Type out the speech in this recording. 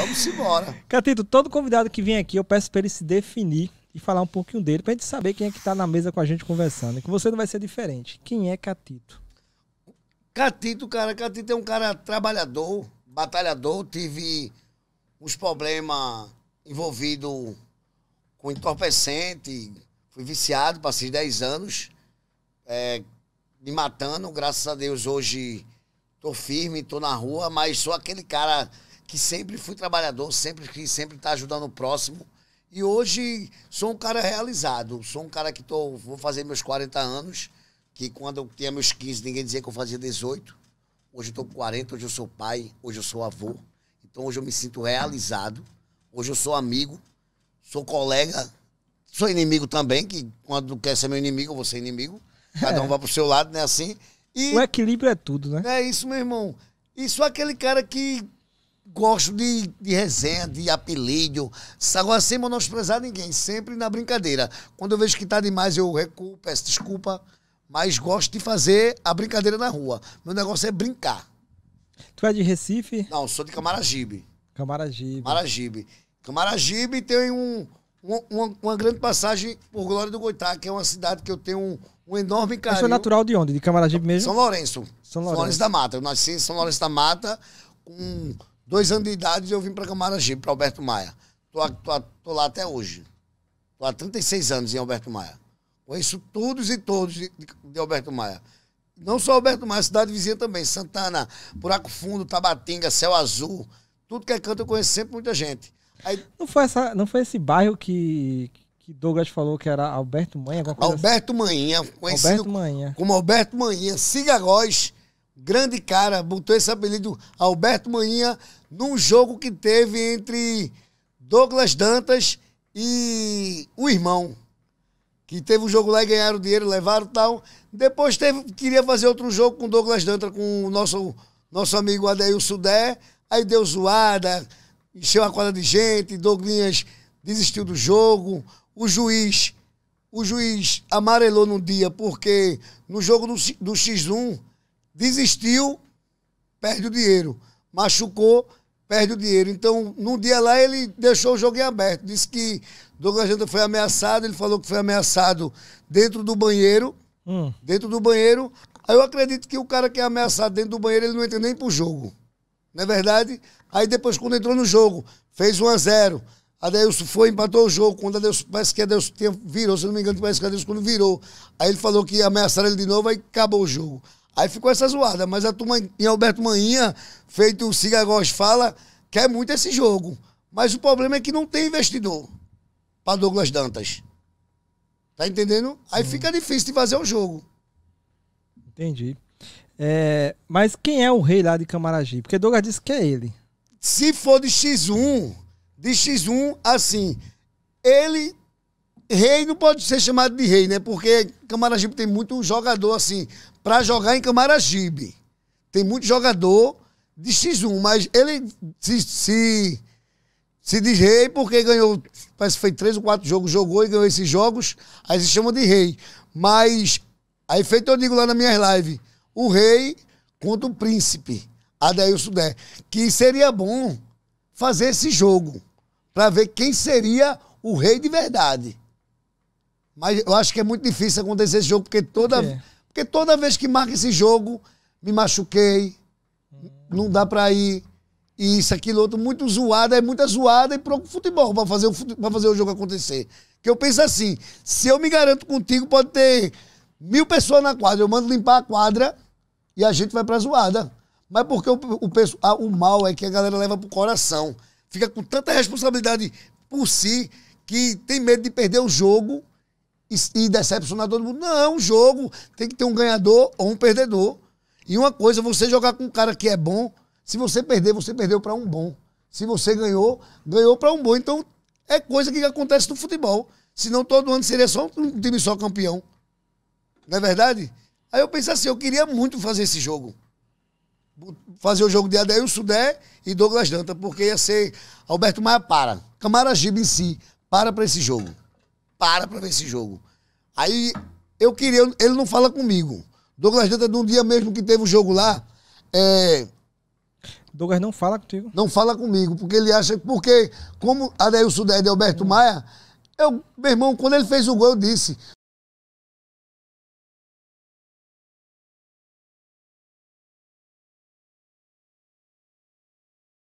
Vamos embora. Catito, todo convidado que vem aqui, eu peço para ele se definir e falar um pouquinho dele, para a gente saber quem é que está na mesa com a gente conversando. E que você não vai ser diferente. Quem é Catito? Catito, cara, Catito é um cara trabalhador, batalhador. Tive uns problemas envolvido com entorpecente. Fui viciado, passei 10 anos é, me matando. Graças a Deus, hoje tô firme, tô na rua, mas sou aquele cara que sempre fui trabalhador, sempre que sempre tá ajudando o próximo. E hoje sou um cara realizado, sou um cara que tô, vou fazer meus 40 anos, que quando eu tinha meus 15, ninguém dizia que eu fazia 18. Hoje eu tô com 40, hoje eu sou pai, hoje eu sou avô. Então hoje eu me sinto realizado. Hoje eu sou amigo, sou colega, sou inimigo também, que quando quer ser meu inimigo, eu vou ser inimigo. Cada é. um vai pro seu lado, né? Assim. E o equilíbrio é tudo, né? É isso, meu irmão. E sou aquele cara que gosto de, de resenha, de apelido. Agora, sem menosprezar ninguém, sempre na brincadeira. Quando eu vejo que tá demais, eu recuo, peço desculpa, mas gosto de fazer a brincadeira na rua. Meu negócio é brincar. Tu é de Recife? Não, sou de Camaragibe. Camaragibe. Camaragibe. Camaragibe tem um, um, uma, uma, grande passagem por Glória do Goitá, que é uma cidade que eu tenho um, um enorme é carinho. Você é natural de onde? De Camaragibe mesmo? São Lourenço. São Lourenço. São Lourenço da Mata. Eu nasci em São Lourenço da Mata com Dois anos de idade eu vim para Camaragibe, para Alberto Maia. Tô, tô, tô, lá até hoje. Tô há 36 anos em Alberto Maia. Conheço todos e todos de, de Alberto Maia. Não só Alberto Maia, cidade vizinha também. Santana, Buraco Fundo, Tabatinga, Céu Azul. Tudo que é canto eu conheço sempre muita gente. Aí... Não, foi essa, não foi esse bairro que, que Douglas falou que era Alberto Manha? Alberto assim? Manha, conhecido Alberto Manha. como Alberto Manha. Cigagóis grande cara, botou esse apelido Alberto Maninha num jogo que teve entre Douglas Dantas e o irmão. Que teve um jogo lá e ganharam dinheiro, levaram tal. Depois teve, queria fazer outro jogo com Douglas Dantas, com o nosso, nosso amigo Adeil Sudé. Aí deu zoada, encheu a quadra de gente, Douglas desistiu do jogo. O juiz, o juiz amarelou num dia, porque no jogo do, do X1 Desistiu, perde o dinheiro. Machucou, perde o dinheiro. Então, num dia lá, ele deixou o jogo em aberto. Disse que Douglas Janta foi ameaçado, ele falou que foi ameaçado dentro do banheiro. Hum. Dentro do banheiro. Aí eu acredito que o cara que é ameaçado dentro do banheiro, ele não entra nem pro jogo. Não é verdade? Aí depois, quando entrou no jogo, fez 1 a 0 Adeilson foi, empatou o jogo. Quando Adeilson, parece que Adeilson tinha, virou, se não me engano, parece que Deus quando virou. Aí ele falou que ameaçaram ele de novo, aí acabou o jogo. Aí ficou essa zoada. Mas a turma em Alberto Maninha, feito o Siga Góes fala, quer muito esse jogo. Mas o problema é que não tem investidor para Douglas Dantas. Tá entendendo? Aí Sim. fica difícil de fazer o jogo. Entendi. É, mas quem é o rei lá de Camaragibe? Porque Douglas disse que é ele. Se for de X1, de X1, assim, ele. Rei não pode ser chamado de rei, né? Porque Camaragibe tem muito jogador assim para jogar em Camaragibe. Tem muito jogador de X1, mas ele se, se, se diz rei porque ganhou, parece que foi três ou quatro jogos, jogou e ganhou esses jogos, aí se chama de rei. Mas, aí feito eu digo lá nas minhas lives, o rei contra o príncipe, Adailson Dé, que seria bom fazer esse jogo, para ver quem seria o rei de verdade. Mas eu acho que é muito difícil acontecer esse jogo, porque toda... Porque toda vez que marca esse jogo, me machuquei, não dá pra ir. E isso, aquilo, outro, muito zoada, é muita zoada e pro futebol, pra fazer, o, fazer o jogo acontecer. Que eu penso assim, se eu me garanto contigo, pode ter mil pessoas na quadra, eu mando limpar a quadra e a gente vai pra zoada. Mas porque o, o, ah, o mal é que a galera leva pro coração. Fica com tanta responsabilidade por si que tem medo de perder o jogo e, decepcionar todo mundo. Não, um jogo tem que ter um ganhador ou um perdedor. E uma coisa, você jogar com um cara que é bom, se você perder, você perdeu para um bom. Se você ganhou, ganhou para um bom. Então, é coisa que acontece no futebol. Senão todo ano seria só um time só campeão. Não é verdade? Aí eu pensei assim, eu queria muito fazer esse jogo. Fazer o jogo de Adair Sudé e Douglas Danta, porque ia ser Alberto Maia para. Camaragibe em si, para para esse jogo para pra ver esse jogo. Aí eu queria, ele não fala comigo. Douglas Dantas, num dia mesmo que teve o um jogo lá, é, Douglas não fala contigo? Não fala comigo, porque ele acha Porque, como Adair 10 e Alberto Maia, eu, meu irmão, quando ele fez o gol, eu disse: